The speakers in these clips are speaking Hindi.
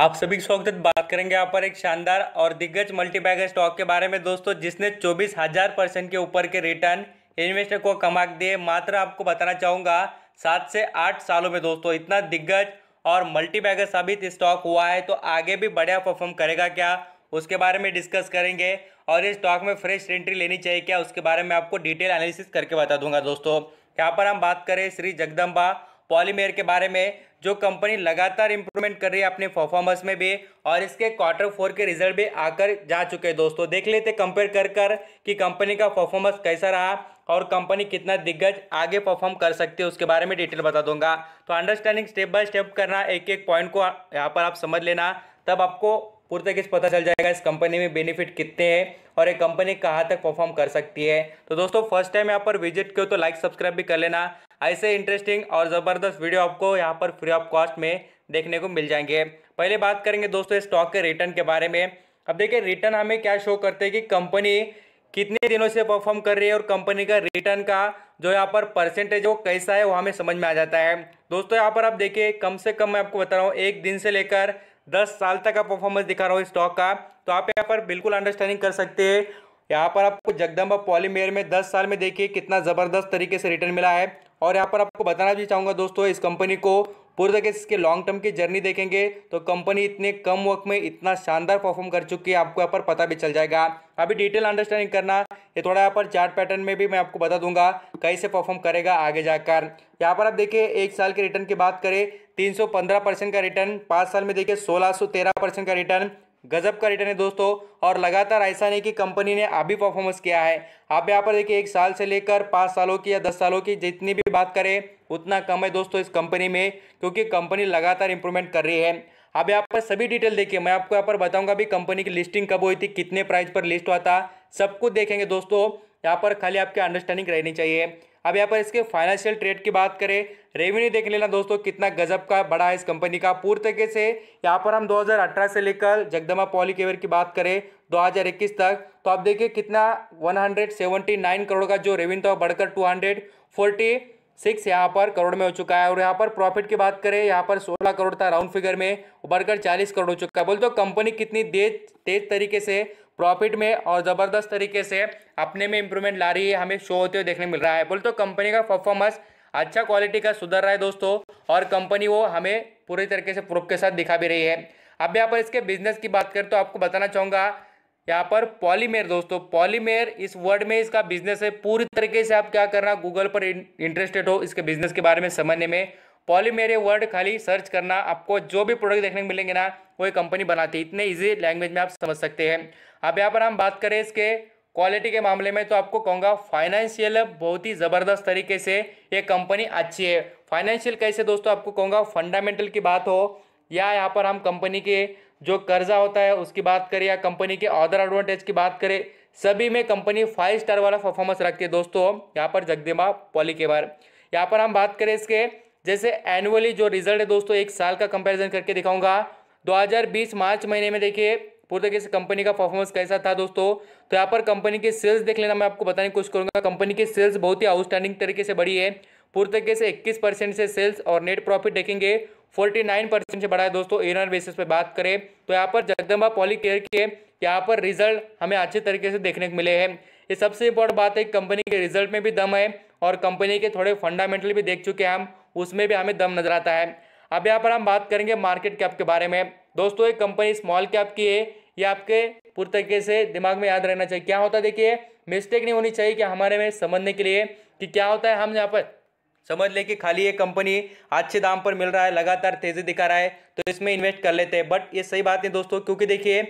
आप सभी स्वागत बात करेंगे यहाँ पर एक शानदार और दिग्गज मल्टीबैगर स्टॉक के बारे में दोस्तों जिसने चौबीस हजार परसेंट के ऊपर के रिटर्न इन्वेस्टर को कमा दिए मात्र आपको बताना चाहूंगा सात से आठ सालों में दोस्तों इतना दिग्गज और मल्टीबैगर साबित स्टॉक हुआ है तो आगे भी बढ़िया परफॉर्म करेगा क्या उसके बारे में डिस्कस करेंगे और इस स्टॉक में फ्रेश एंट्री लेनी चाहिए क्या उसके बारे में आपको डिटेल एनालिसिस करके बता दूंगा दोस्तों यहाँ पर हम बात करें श्री जगदम्बा पॉलीमेयर के बारे में जो कंपनी लगातार इंप्रूवमेंट कर रही है अपने परफॉर्मेंस में भी और इसके क्वार्टर फोर के रिजल्ट भी आकर जा चुके हैं दोस्तों देख लेते कंपेयर कर कर कि कंपनी का परफॉर्मेंस कैसा रहा और कंपनी कितना दिग्गज आगे परफॉर्म कर सकती है उसके बारे में डिटेल बता दूंगा तो अंडरस्टैंडिंग स्टेप बाय स्टेप करना एक एक पॉइंट को यहाँ पर आप समझ लेना तब आपको पुरतगिज पता चल जाएगा इस कंपनी में बेनिफिट कितने हैं और ये कंपनी कहाँ तक परफॉर्म कर सकती है तो दोस्तों फर्स्ट टाइम यहाँ पर विजिट करो तो लाइक सब्सक्राइब भी कर लेना ऐसे इंटरेस्टिंग और ज़बरदस्त वीडियो आपको यहाँ पर फ्री ऑफ कॉस्ट में देखने को मिल जाएंगे पहले बात करेंगे दोस्तों इस स्टॉक के रिटर्न के बारे में अब देखिए रिटर्न हमें क्या शो करते हैं कि कंपनी कितने दिनों से परफॉर्म कर रही है और कंपनी का रिटर्न का जो यहाँ पर परसेंटेज वो कैसा है वो हमें समझ में आ जाता है दोस्तों यहाँ पर आप देखिए कम से कम मैं आपको बता रहा हूँ एक दिन से लेकर दस साल तक का परफॉर्मेंस दिखा रहा हूँ स्टॉक का तो आप यहाँ पर बिल्कुल अंडरस्टैंडिंग कर सकते हैं यहाँ पर आपको जगदम्बा पॉलीमेयर में दस साल में देखिए कितना ज़बरदस्त तरीके से रिटर्न मिला है और यहाँ पर आपको बताना भी चाहूँगा दोस्तों इस कंपनी को पूरी तरीके से इसके लॉन्ग टर्म की जर्नी देखेंगे तो कंपनी इतने कम वक्त में इतना शानदार परफॉर्म कर चुकी है आपको यहाँ पर पता भी चल जाएगा अभी डिटेल अंडरस्टैंडिंग करना ये थोड़ा यहाँ पर चार्ट पैटर्न में भी मैं आपको बता दूंगा कैसे परफॉर्म करेगा आगे जाकर यहाँ पर आप देखिए एक साल के रिटर्न की बात करें तीन परसेंट का रिटर्न पाँच साल में देखिए सोलह परसेंट का रिटर्न गजब का रिटर्न है दोस्तों और लगातार ऐसा नहीं कि कंपनी ने अभी परफॉर्मेंस किया है आप यहाँ पर देखिए एक साल से लेकर पाँच सालों की या दस सालों की जितनी भी बात करें उतना कम है दोस्तों इस कंपनी में क्योंकि कंपनी लगातार इंप्रूवमेंट कर रही है अब यहाँ पर सभी डिटेल देखिए मैं आपको यहाँ पर बताऊंगा अभी कंपनी की लिस्टिंग कब हुई थी कितने प्राइस पर लिस्ट हुआ था सब कुछ देखेंगे दोस्तों यहाँ पर खाली आपकी अंडरस्टैंडिंग रहनी चाहिए अब यहाँ पर इसके फाइनेंशियल ट्रेड की बात करें रेवेन्यू देख लेना दोस्तों कितना गजब का बड़ा है इस कंपनी का पूरी तरीके से यहाँ पर हम 2018 से लेकर जगदमा पॉलीकेवर की बात करें 2021 तक तो आप देखिए कितना 179 करोड़ का जो रेवेन्यू था बढ़कर 240 सिक्स यहाँ पर करोड़ में हो चुका है और यहाँ पर प्रॉफिट की बात करें यहाँ पर सोलह करोड़ था राउंड फिगर में बढ़कर चालीस करोड़ हो चुका है बोल तो कंपनी कितनी तेज तेज तरीके से प्रॉफिट में और ज़बरदस्त तरीके से अपने में इंप्रूवमेंट ला रही है हमें शो होते हुए देखने मिल रहा है बोल तो कंपनी का परफॉर्मेंस अच्छा क्वालिटी का सुधर रहा है दोस्तों और कंपनी वो हमें पूरी तरीके से प्रूफ के साथ दिखा भी रही है अब यहाँ पर इसके बिजनेस की बात करें तो आपको बताना चाहूँगा यहाँ पर पॉलीमेर दोस्तों पॉलीमेर इस वर्ड में इसका बिजनेस है पूरी तरीके से आप क्या करना गूगल पर इंटरेस्टेड हो इसके बिजनेस के बारे में समझने में पॉलीमेर ये वर्ड खाली सर्च करना आपको जो भी प्रोडक्ट देखने को मिलेंगे ना वो ये कंपनी बनाती है इतने ईजी लैंग्वेज में आप समझ सकते हैं अब यहाँ पर हम बात करें इसके क्वालिटी के मामले में तो आपको कहूँगा फाइनेंशियल बहुत ही ज़बरदस्त तरीके से ये कंपनी अच्छी है फाइनेंशियल कैसे दोस्तों आपको कहूँगा फंडामेंटल की बात हो या यहाँ पर हम कंपनी के जो कर्जा होता है उसकी बात करें या कंपनी के अदर एडवांटेज की बात करें सभी में कंपनी फाइव स्टार वाला परफॉर्मेंस रखती है दोस्तों यहाँ पर जगदेमा पॉली के बारे यहाँ पर हम बात करें इसके जैसे एनुअली जो रिजल्ट है दोस्तों एक साल का कंपेरिजन करके दिखाऊंगा दो मार्च महीने में देखिए पूरी तरीके से कंपनी का परफॉर्मेंस कैसा था दोस्तों तो यहाँ पर कंपनी की सेल्स देख लेना मैं आपको बताने की कोशिश करूँगा कंपनी की सेल्स बहुत ही आउटस्टैंडिंग तरीके से बढ़ी है पूरी तरीके से इक्कीस परसेंट से सेल्स और नेट प्रॉफिट देखेंगे फोर्टी नाइन परसेंट से बढ़ा है दोस्तों आर बेसिस पे बात करें तो यहाँ पर जगदम्बा पॉली केयर के यहाँ पर रिजल्ट हमें अच्छे तरीके से देखने को मिले हैं ये सबसे इंपॉर्टेंट बात है कंपनी के रिजल्ट में भी दम है और कंपनी के थोड़े फंडामेंटल भी देख चुके हैं हम उसमें भी हमें दम नजर आता है अब यहाँ पर हम बात करेंगे मार्केट कैप के बारे में दोस्तों एक कंपनी स्मॉल कैप की है ये आपके पूरी तरीके से दिमाग में याद रहना चाहिए क्या होता है देखिए मिस्टेक नहीं होनी चाहिए कि हमारे में समझने के लिए कि क्या होता है हम यहाँ पर समझ ले कि खाली ये कंपनी अच्छे दाम पर मिल रहा है लगातार तेजी दिखा रहा है तो इसमें इन्वेस्ट कर लेते हैं बट ये सही बात है दोस्तों क्योंकि देखिए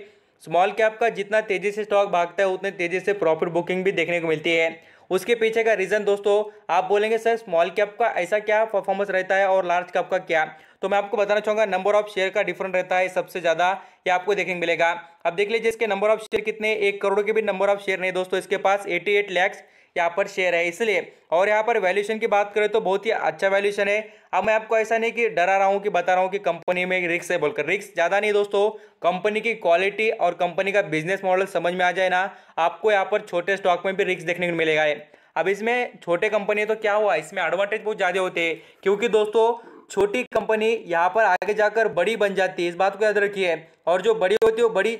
स्मॉल कैप का जितना तेजी से स्टॉक भागता है उतने तेजी से प्रॉफिट बुकिंग भी देखने को मिलती है उसके पीछे का रीज़न दोस्तों आप बोलेंगे सर स्मॉल कैप का ऐसा क्या परफॉर्मेंस रहता है और लार्ज कैप का क्या तो मैं आपको बताना चाहूंगा नंबर ऑफ शेयर का डिफरेंट रहता है सबसे ज़्यादा ये आपको देखने मिलेगा अब देख लीजिए इसके नंबर ऑफ शेयर कितने एक करोड़ के भी नंबर ऑफ शेयर नहीं दोस्तों इसके पास एटी एट लैक्स यहाँ पर शेयर है इसलिए और यहाँ पर वैल्यूशन की बात करें तो बहुत ही अच्छा वैल्यूशन है अब मैं आपको ऐसा नहीं कि डरा रहा हूँ कि बता रहा हूँ कि कंपनी में रिक्स है बोलकर रिक्स ज़्यादा नहीं दोस्तों कंपनी की क्वालिटी और कंपनी का बिजनेस मॉडल समझ में आ जाए ना आपको यहाँ पर छोटे स्टॉक में भी रिक्स देखने को मिलेगा अब इसमें छोटे कंपनी तो क्या हुआ इसमें एडवांटेज बहुत ज़्यादा होते हैं क्योंकि दोस्तों छोटी कंपनी यहाँ पर आगे जाकर बड़ी बन जाती है इस बात को याद रखिए और जो बड़ी होती है वो बड़ी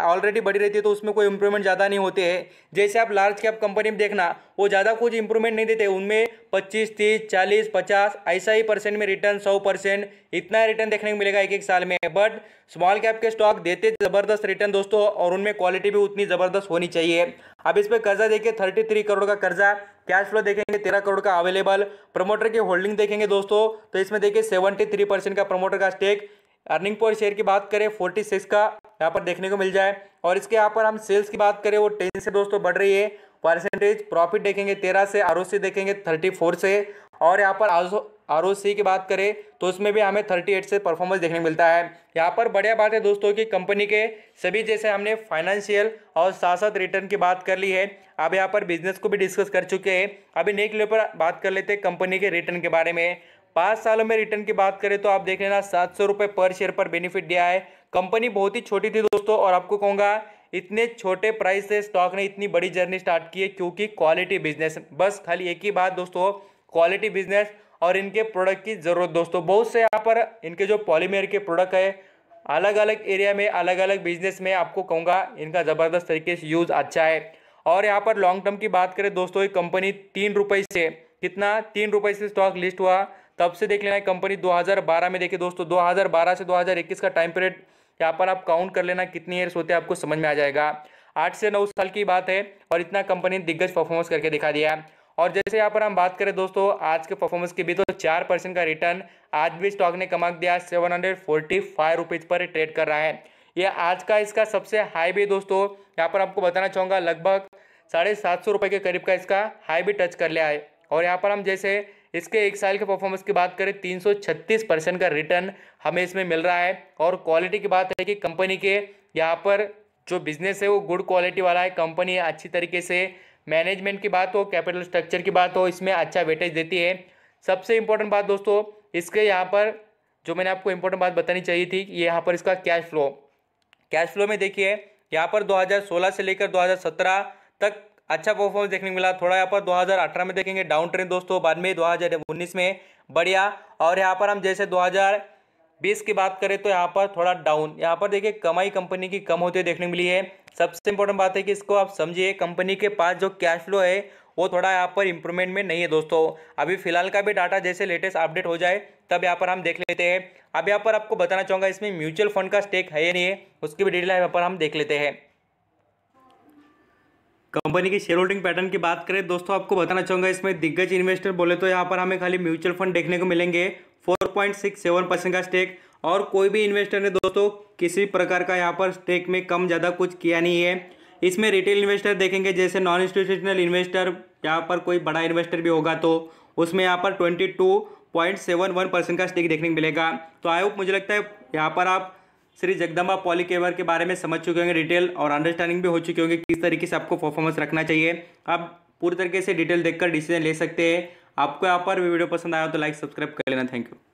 ऑलरेडी बड़ी रहती है तो उसमें कोई इंप्रूवमेंट ज़्यादा नहीं होते हैं जैसे आप लार्ज कैप कंपनी में देखना वो ज़्यादा कुछ इंप्रूवमेंट नहीं देते उनमें पच्चीस तीस चालीस पचास ऐसा ही परसेंट में रिटर्न सौ परसेंट इतना रिटर्न देखने को मिलेगा एक एक साल में बट स्मॉल कैप के स्टॉक देते ज़बरदस्त रिटर्न दोस्तों और उनमें क्वालिटी भी उतनी ज़बरदस्त होनी चाहिए अब इस पर कर्जा देखिए थर्टी थ्री करोड़ का कर्जा कैश फ्लो देखेंगे तेरह करोड़ का अवेलेबल प्रमोटर की होल्डिंग देखेंगे दोस्तों तो इसमें देखिए सेवेंटी थ्री परसेंट का प्रमोटर का स्टेक अर्निंग पर शेयर की बात करें फोर्टी सिक्स का यहाँ पर देखने को मिल जाए और इसके यहाँ पर हम सेल्स की बात करें वो टेन से दोस्तों बढ़ रही है परसेंटेज प्रॉफिट देखेंगे तेरह से आर देखेंगे थर्टी फोर से और यहाँ पर आर की बात करें तो उसमें भी हमें 38 से परफॉर्मेंस देखने को मिलता है यहाँ पर बढ़िया बात है दोस्तों कि कंपनी के सभी जैसे हमने फाइनेंशियल और साथ साथ रिटर्न की बात कर ली है अब यहाँ पर बिजनेस को भी डिस्कस कर चुके हैं अभी नेक्स्ट लेवल पर बात कर लेते हैं कंपनी के रिटर्न के बारे में पाँच सालों में रिटर्न की बात करें तो आप देख लेना सात सौ रुपए पर शेयर पर बेनिफिट दिया है कंपनी बहुत ही छोटी थी दोस्तों और आपको कहूँगा इतने छोटे प्राइस से स्टॉक ने इतनी बड़ी जर्नी स्टार्ट की है क्योंकि क्वालिटी बिजनेस बस खाली एक ही बात दोस्तों क्वालिटी बिजनेस और इनके प्रोडक्ट की ज़रूरत दोस्तों बहुत से यहाँ पर इनके जो पॉलीमेर के प्रोडक्ट है अलग अलग एरिया में अलग अलग बिजनेस में आपको कहूँगा इनका ज़बरदस्त तरीके से यूज़ अच्छा है और यहाँ पर लॉन्ग टर्म की बात करें दोस्तों ये कंपनी तीन रुपये से कितना तीन रुपये से स्टॉक लिस्ट हुआ तब से देख लेना है कंपनी 2012 में देखिए दोस्तों 2012 से 2021 का टाइम पीरियड यहाँ पर आप काउंट कर लेना कितनी ईयर्स होते हैं आपको समझ में आ जाएगा आठ से नौ साल की बात है और इतना कंपनी दिग्गज परफॉर्मेंस करके दिखा दिया और जैसे यहाँ पर हम बात करें दोस्तों आज के परफॉर्मेंस के भी तो चार का रिटर्न आज भी स्टॉक ने कमा दिया सेवन हंड्रेड पर ट्रेड कर रहा है यह आज का इसका सबसे हाई भी दोस्तों यहाँ पर आपको बताना चाहूँगा लगभग साढ़े सात सौ रुपये के करीब का इसका हाई भी टच कर लिया है और यहाँ पर हम जैसे इसके एक साल के परफॉर्मेंस की बात करें छत्तीस परसेंट का रिटर्न हमें इसमें मिल रहा है और क्वालिटी की बात है कि कंपनी के यहाँ पर जो बिजनेस है वो गुड क्वालिटी वाला है कंपनी अच्छी तरीके से मैनेजमेंट की बात हो कैपिटल स्ट्रक्चर की बात हो इसमें अच्छा वेटेज देती है सबसे इम्पोर्टेंट बात दोस्तों इसके यहाँ पर जो मैंने आपको इम्पोर्टेंट बात बतानी चाहिए थी ये यहाँ पर इसका कैश फ्लो कैश फ्लो में देखिए यहाँ पर 2016 से लेकर 2017 तक अच्छा परफॉर्मेंस देखने को मिला थोड़ा यहाँ पर 2018 में देखेंगे डाउन ट्रेंड दोस्तों बाद में 2019 में बढ़िया और यहाँ पर हम जैसे 2020 की बात करें तो यहाँ पर थोड़ा डाउन यहाँ पर देखिए कमाई कंपनी की कम है देखने मिली है सबसे इंपॉर्टेंट बात है कि इसको आप समझिए कंपनी के पास जो कैश फ्लो है वो थोड़ा यहाँ पर इंप्रूवमेंट में नहीं है दोस्तों अभी फिलहाल का भी डाटा जैसे लेटेस्ट अपडेट हो जाए तब यहाँ पर हम देख लेते हैं अब यहाँ पर आपको बताना चाहूँगा इसमें म्यूचुअल फंड का स्टेक है या नहीं है उसकी भी डिटेल यहाँ पर हम देख लेते हैं कंपनी के शेयर होल्डिंग पैटर्न की बात करें दोस्तों आपको बताना चाहूंगा इसमें दिग्गज इन्वेस्टर बोले तो यहाँ पर हमें खाली म्यूचुअल फंड देखने को मिलेंगे 4.67 परसेंट का स्टेक और कोई भी इन्वेस्टर ने दोस्तों किसी प्रकार का यहाँ पर स्टेक में कम ज़्यादा कुछ किया नहीं है इसमें रिटेल इन्वेस्टर देखेंगे जैसे नॉन इंस्टीट्यूशनल इन्वेस्टर यहाँ पर कोई बड़ा इन्वेस्टर भी होगा तो उसमें यहाँ पर twenty two point seven one percent का स्टेक देखने को मिलेगा तो आई होप मुझे लगता है यहाँ पर आप श्री जगदम्बा पॉली केवर के बारे में समझ चुके होंगे डिटेल और अंडरस्टैंडिंग भी हो चुके होंगे किस तरीके से आपको परफॉर्मेंस रखना चाहिए आप पूरी तरीके से डिटेल देखकर डिसीजन ले सकते हैं आपको यहाँ पर वीडियो पसंद आया तो लाइक सब्सक्राइब कर लेना थैंक यू